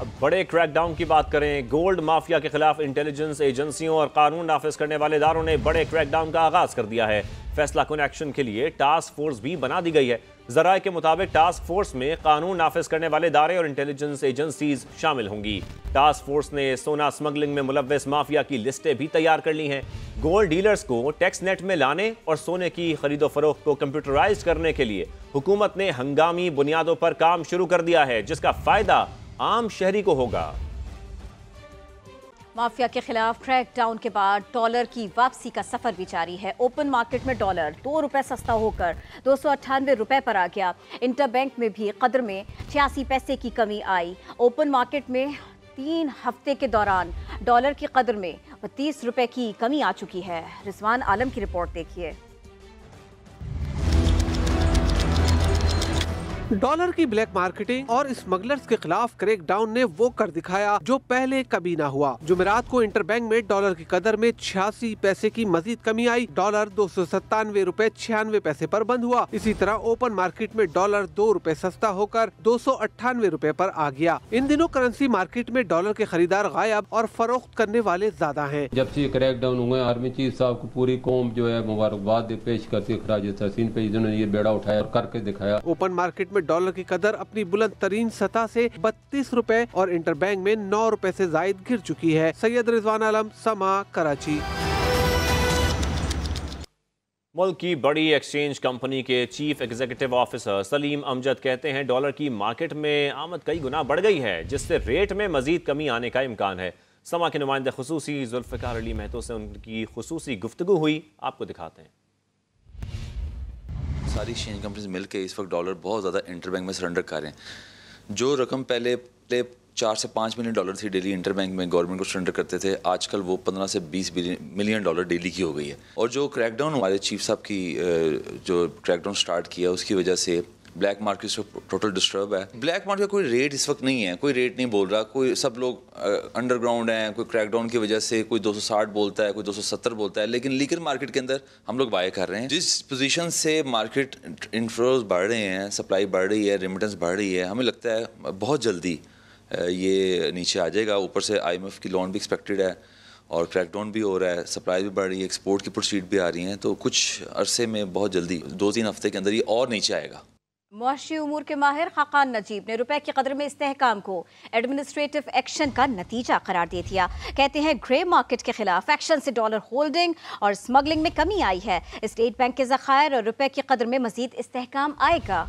अब बड़े क्रैकडाउन की बात करें गोल्ड माफिया के खिलाफ इंटेलिजेंस एजेंसियों और कानून नाफिज करने वाले इदारों ने बड़े क्रैकडाउन का आगाज कर दिया है फैसला कुन एक्शन के लिए टास्क फोर्स भी बना दी गई है जराये के मुताबिक टास्क फोर्स में कानून नाफिज करने वाले इदारे और इंटेलिजेंस एजेंसीज शामिल होंगी टास्क फोर्स ने सोना स्मगलिंग में मुलविस माफिया की लिस्टें भी तैयार कर ली हैं गोल्ड डीलर्स को टैक्स नेट में लाने और सोने की खरीदो फरोख को कंप्यूटराइज करने के लिए हुकूमत ने हंगामी बुनियादों पर काम शुरू कर दिया है जिसका फायदा आम शहरी को होगा माफिया के खिलाफ क्रैक डाउन के बाद डॉलर की वापसी का सफर भी जारी है ओपन मार्केट में डॉलर दो रुपए सस्ता होकर दो सौ अट्ठानवे रुपए पर आ गया इंटरबैंक में भी कदर में छियासी पैसे की कमी आई ओपन मार्केट में तीन हफ्ते के दौरान डॉलर की कदर में बत्तीस रुपए की कमी आ चुकी है रिजवान आलम की रिपोर्ट देखिए डॉलर की ब्लैक मार्केटिंग और स्मगलर्स के खिलाफ डाउन ने वो कर दिखाया जो पहले कभी ना हुआ जुमेरात को इंटरबैंक में डॉलर की कदर में छियासी पैसे की मजीद कमी आई डॉलर दो सौ सत्तानवे रूपए छियानवे पैसे पर बंद हुआ इसी तरह ओपन मार्केट में डॉलर दो रूपए सस्ता होकर दो सौ अट्ठानवे रूपए आरोप आ गया इन दिनों करेंसी मार्केट में डॉलर के खरीदार गायब और फरोख्त करने वाले ज्यादा है जब से क्रैक डाउन हुए आर्मी चीफ साहब को पूरी कौम जो है मुबारकबाद पेश करती है ये बेड़ा उठाया और करके दिखाया ओपन मार्केट में में डॉलर की कदर अपनी बुलंद तरीन सतह से बत्तीस रुपए और इंटरबैंक में नौ रुपए से जायद गिर चुकी है सैयद रिजवान आलम समा कराची मुल्क की बड़ी एक्सचेंज कंपनी के chief executive officer Salim Amjad कहते हैं डॉलर की मार्केट में आमद कई गुना बढ़ गई है जिससे रेट में मजीद कमी आने का इम्कान है समा के नुमाइंदे खसूसी जुल्फ़िकार अली महतो से उनकी खसूसी गुफ्तु हुई आपको दिखाते हैं सारी एक्सचेंज कंपनीज मिलकर इस वक्त डॉलर बहुत ज़्यादा इंटरबैंक में सरेंडर कर रहे हैं जो रकम पहले पहले चार से पाँच मिलियन डॉलर थी डेली इंटरबैंक में गवर्नमेंट को सरेंडर करते थे आजकल वो पंद्रह से बीस मिलियन डॉलर डेली की हो गई है और जो क्रैकडाउन हमारे चीफ साहब की जो क्रैकडाउन स्टार्ट किया उसकी वजह से ब्लैक मार्केट से टोटल डिस्टर्ब है ब्लैक मार्केट का कोई रेट इस वक्त नहीं है कोई रेट नहीं बोल रहा कोई सब लोग अंडरग्राउंड हैं कोई क्रैकडाउन की वजह से कोई 260 बोलता है कोई 270 बोलता है लेकिन लीगल मार्केट के अंदर हम लोग बाय कर रहे हैं जिस पोजीशन से मार्केट इन्फ्लोज बढ़ रहे हैं सप्लाई बढ़ रही है रिमिटेंस बढ़ रही है हमें लगता है बहुत जल्दी ये नीचे आ जाएगा ऊपर से आई की लोन भी एक्सपेक्टेड है और क्रैकडाउन भी हो रहा है सप्लाई भी बढ़ रही है एक्सपोर्ट की प्रोसीड भी आ रही हैं तो कुछ अरसे में बहुत जल्दी दो तीन हफ्ते के अंदर ये और नीचे आएगा मुआशी उमूर के माहिर खाकान नजीब ने रुपए की कदर में इस्तेकाम को एडमिनिस्ट्रेटिव एक्शन का नतीजा करार दे दिया कहते हैं ग्रे मार्केट के खिलाफ एक्शन से डॉलर होल्डिंग और स्मगलिंग में कमी आई है स्टेट बैंक के जखायर और रुपए की कदर में मजीद इस्तेकाम आएगा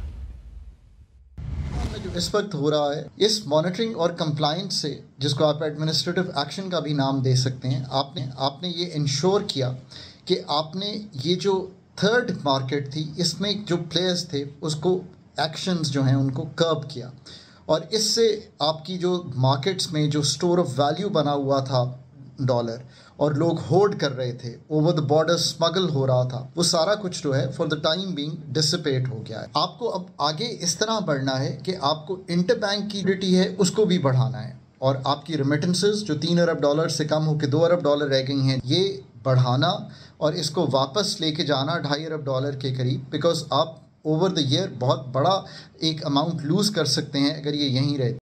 जो इस वक्त हो रहा है इस मॉनिटरिंग और कंप्लाइंस से जिसको आप एडमिनिस्ट्रेटिव एक्शन का भी नाम दे सकते हैं आपने आपने ये इंश्योर किया कि आपने ये जो थर्ड मार्केट थी इसमें जो प्लेयर्स थे उसको एक्शंस जो हैं उनको कर्ब किया और इससे आपकी जो मार्केट्स में जो स्टोर ऑफ वैल्यू बना हुआ था डॉलर और लोग होल्ड कर रहे थे ओवर द बॉर्डर स्मगल हो रहा था वो सारा कुछ जो है for the time being dissipate हो गया है आपको अब आगे इस तरह बढ़ना है कि आपको इंटरबैंक की डिटी है उसको भी बढ़ाना है और आपकी रिमिटेंसेस जो तीन अरब डॉलर से कम होकर दो अरब डॉलर रह गई हैं ये बढ़ाना और इसको वापस लेके जाना ढाई अरब डॉलर के करीब बिकॉज आप ओवर द ईयर बहुत बड़ा एक अमाउंट लूज़ कर सकते हैं अगर ये यहीं रहे